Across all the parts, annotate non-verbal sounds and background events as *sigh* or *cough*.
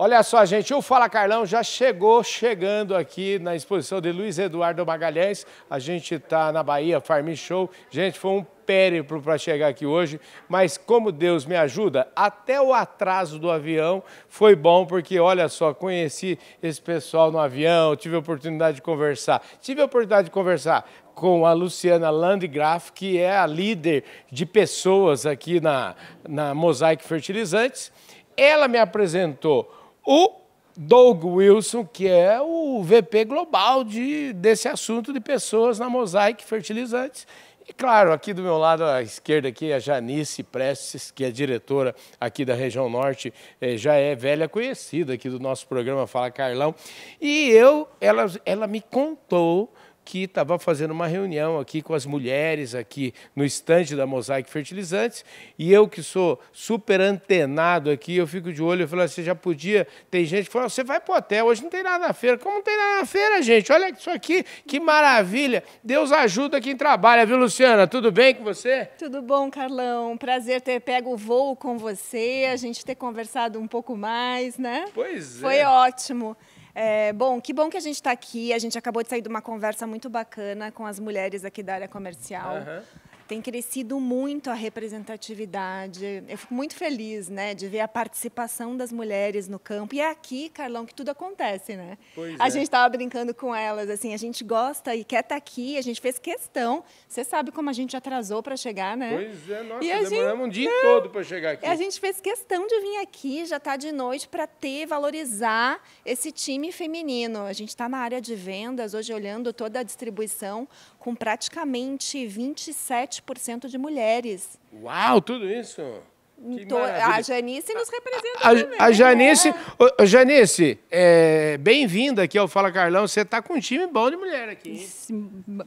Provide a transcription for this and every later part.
Olha só, gente, o Fala Carlão já chegou chegando aqui na exposição de Luiz Eduardo Magalhães. A gente está na Bahia, Farm Show. Gente, foi um périplo para chegar aqui hoje, mas como Deus me ajuda, até o atraso do avião foi bom, porque olha só, conheci esse pessoal no avião, tive a oportunidade de conversar. Tive a oportunidade de conversar com a Luciana Landgraf, que é a líder de pessoas aqui na, na Mosaic Fertilizantes. Ela me apresentou o Doug Wilson, que é o VP global de, desse assunto de pessoas na Mosaic Fertilizantes. E claro, aqui do meu lado à esquerda aqui a Janice Prestes, que é diretora aqui da região norte, eh, já é velha conhecida aqui do nosso programa Fala Carlão. E eu, ela, ela me contou que estava fazendo uma reunião aqui com as mulheres aqui no estande da Mosaic Fertilizantes e eu que sou super antenado aqui, eu fico de olho, eu falo você já podia, tem gente que fala, você vai o hotel, hoje não tem nada na feira. Como não tem nada na feira, gente? Olha isso aqui, que maravilha. Deus ajuda quem trabalha, viu, Luciana? Tudo bem com você? Tudo bom, Carlão. Prazer ter pego o voo com você, a gente ter conversado um pouco mais, né? Pois é. Foi ótimo. É, bom, que bom que a gente está aqui. A gente acabou de sair de uma conversa muito bacana com as mulheres aqui da área comercial. Uhum tem crescido muito a representatividade. Eu fico muito feliz, né, de ver a participação das mulheres no campo. E é aqui, Carlão, que tudo acontece, né? Pois a é. gente estava brincando com elas, assim, a gente gosta e quer estar tá aqui, a gente fez questão. Você sabe como a gente atrasou para chegar, né? Pois é, nossa, e demoramos gente... um dia Não. todo para chegar aqui. A gente fez questão de vir aqui, já tá de noite para ter valorizar esse time feminino. A gente está na área de vendas hoje olhando toda a distribuição com praticamente 27 7% de mulheres. Uau, tudo isso! Então, a Janice nos representa a, também. A né? Janice, é. Janice é, bem-vinda aqui ao Fala Carlão. Você está com um time bom de mulher aqui.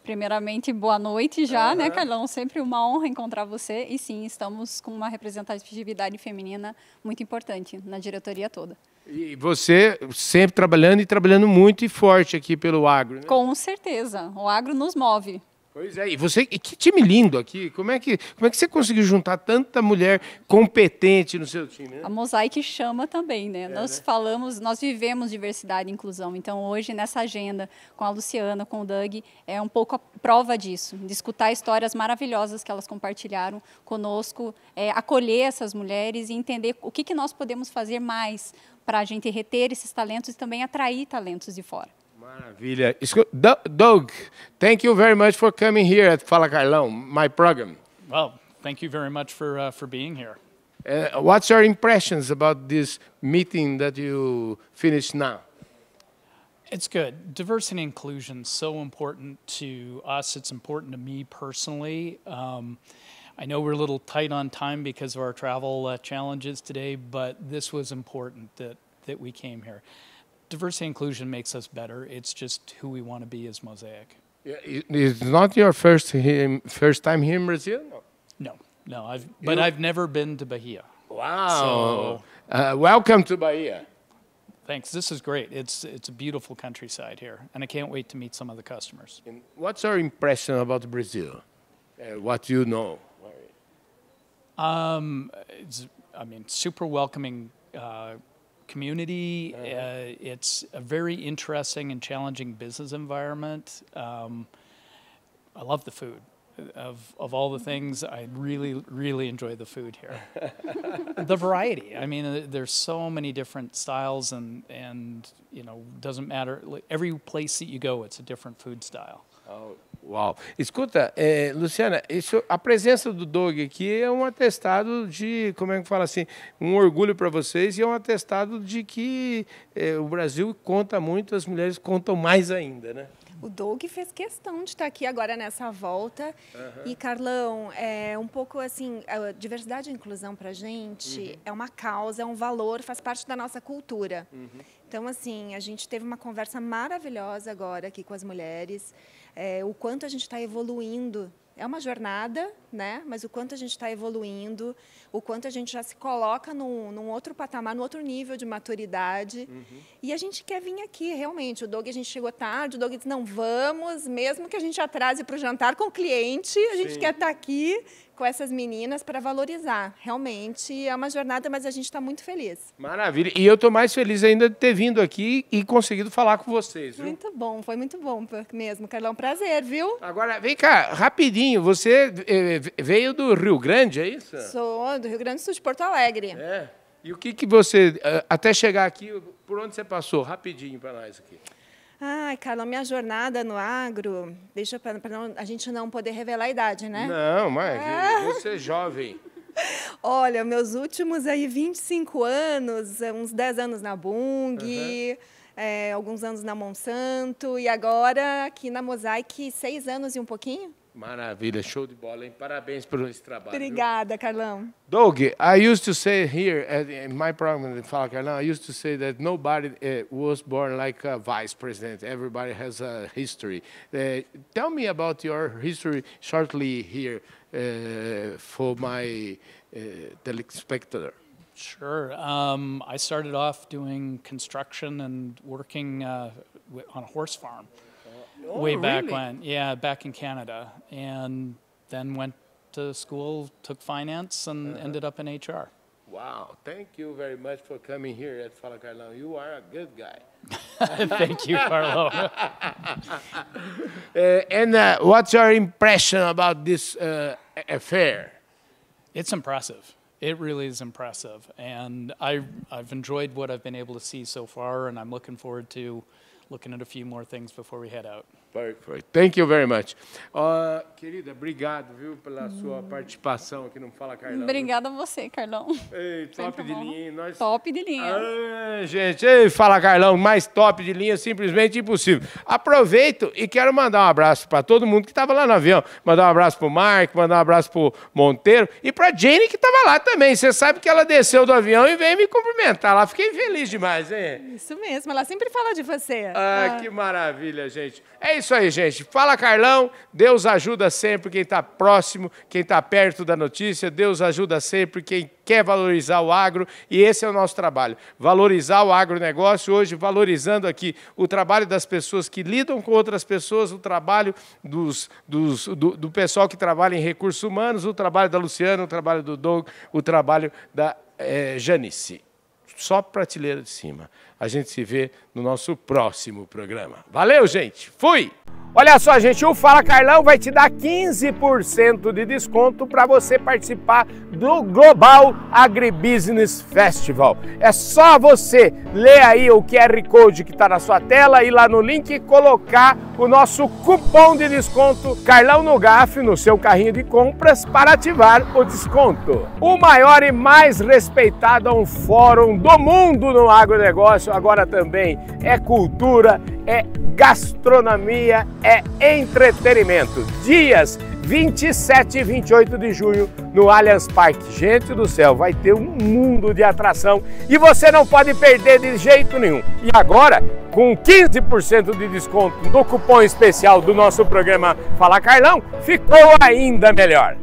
Primeiramente, boa noite já, uhum. né, Carlão? Sempre uma honra encontrar você. E sim, estamos com uma representatividade feminina muito importante na diretoria toda. E você sempre trabalhando e trabalhando muito e forte aqui pelo agro. Né? Com certeza. O agro nos move. Pois é, e você, e que time lindo aqui. Como é que, como é que você conseguiu juntar tanta mulher competente no seu time? Né? A Mosaic chama também, né? É, nós né? falamos, nós vivemos diversidade e inclusão. Então hoje nessa agenda com a Luciana, com o Doug, é um pouco a prova disso, de escutar histórias maravilhosas que elas compartilharam conosco, é, acolher essas mulheres e entender o que que nós podemos fazer mais para a gente reter esses talentos e também atrair talentos de fora. Maravilha. Doug, thank you very much for coming here at Fala Carlão, my program. Well, thank you very much for, uh, for being here. Uh, what's your impressions about this meeting that you finished now? It's good. Diversity and inclusion so important to us. It's important to me personally. Um, I know we're a little tight on time because of our travel uh, challenges today, but this was important that, that we came here diversity inclusion makes us better. It's just who we want to be as Mosaic. Yeah, it's not your first him, first time here in Brazil. No, no, I've but you? I've never been to Bahia. Wow! So, uh, welcome to Bahia. Thanks. This is great. It's it's a beautiful countryside here, and I can't wait to meet some of the customers. And what's your impression about Brazil? Uh, what you know? Um, I mean, super welcoming uh, community. Uh, it's a very interesting and challenging business environment. Um, I love the food. Of, of all the things, I really, really enjoy the food here. *laughs* the variety. I mean, there's so many different styles, and, and, you know, doesn't matter. Every place that you go, it's a different food style. Oh, Uau. Escuta, é, Luciana, isso, a presença do Doug aqui é um atestado de, como é que fala assim, um orgulho para vocês e é um atestado de que é, o Brasil conta muito, as mulheres contam mais ainda, né? O Doug fez questão de estar aqui agora nessa volta. Uhum. E, Carlão, é um pouco assim, diversidade e inclusão para gente uhum. é uma causa, é um valor, faz parte da nossa cultura. Uhum. Então, assim, a gente teve uma conversa maravilhosa agora aqui com as mulheres é, o quanto a gente está evoluindo. É uma jornada, né? Mas o quanto a gente está evoluindo, o quanto a gente já se coloca num, num outro patamar, num outro nível de maturidade. Uhum. E a gente quer vir aqui, realmente. O Doug, a gente chegou tarde, o Doug disse, não, vamos, mesmo que a gente atrase para o jantar com o cliente, a gente Sim. quer estar tá aqui com essas meninas para valorizar. Realmente é uma jornada, mas a gente está muito feliz. Maravilha. E eu estou mais feliz ainda de ter vindo aqui e conseguido falar com vocês. Viu? Muito bom, foi muito bom mesmo. Carlão, é prazer, viu? Agora, vem cá, rapidinho. Você eh, eh, veio do Rio Grande, é isso? Sou do Rio Grande do Sul, de Porto Alegre. É. E o que, que você, eh, até chegar aqui, por onde você passou? Rapidinho para nós aqui. Ai, Carla, minha jornada no agro, deixa para a gente não poder revelar a idade, né? Não, mas ah. você é jovem. *laughs* Olha, meus últimos aí 25 anos, uns 10 anos na Bung, uhum. é, alguns anos na Monsanto e agora aqui na Mosaic, seis anos e um pouquinho. Maravilha, show de bola, hein? Parabéns por esse trabalho. Obrigada, Carlão. Doug, I used to say here at, in my program in Fala Carlão, I used to say that nobody uh, was born like a vice president. Everybody has a history. Uh, tell me about your history shortly here uh, for my uh, telespectator. Sure. Um, I started off doing construction and working uh, on a horse farm. Oh, way really? back when. Yeah, back in Canada. And then went to school, took finance, and uh-huh. ended up in HR. Wow, thank you very much for coming here at Fala Carlão. You are a good guy. *laughs* thank you, Carlo. *laughs* uh, and uh, what's your impression about this uh, affair? It's impressive. It really is impressive. And I, I've enjoyed what I've been able to see so far, and I'm looking forward to looking at a few more things before we head out. Perfect. Thank you very much. Uh, querida, obrigado, viu, pela sua participação aqui no Fala Carlão. Obrigada a você, Carlão. Ei, top de linha. Nós... Top de linha. gente, ei, Fala Carlão, mais top de linha, simplesmente impossível. Aproveito e quero mandar um abraço para todo mundo que estava lá no avião. Mandar um abraço para o Mark, mandar um abraço para o Monteiro e para a Jane que estava lá também. Você sabe que ela desceu do avião e veio me cumprimentar lá. Fiquei feliz demais, hein? Isso mesmo, ela sempre fala de você. Ah, ah, ah, que maravilha, gente. É isso aí, gente. Fala, Carlão. Deus ajuda sempre quem está próximo, quem está perto da notícia. Deus ajuda sempre quem quer valorizar o agro. E esse é o nosso trabalho: valorizar o agronegócio. Hoje, valorizando aqui o trabalho das pessoas que lidam com outras pessoas, o trabalho dos, dos do, do, pessoal que trabalha em recursos humanos, o trabalho da Luciana, o trabalho do Doug, o trabalho da é, Janice. Só prateleira de cima. A gente se vê no nosso próximo programa. Valeu, gente. Fui! Olha só, gente, o Fala Carlão vai te dar 15% de desconto para você participar do Global Agribusiness Festival. É só você ler aí o QR Code que está na sua tela e lá no link colocar o nosso cupom de desconto Carlão no GAF no seu carrinho de compras para ativar o desconto. O maior e mais respeitado é um fórum do mundo no agronegócio isso agora também. É cultura, é gastronomia, é entretenimento. Dias 27 e 28 de junho no Allianz Parque. Gente do céu, vai ter um mundo de atração e você não pode perder de jeito nenhum. E agora, com 15% de desconto no cupom especial do nosso programa Fala Carlão, ficou ainda melhor.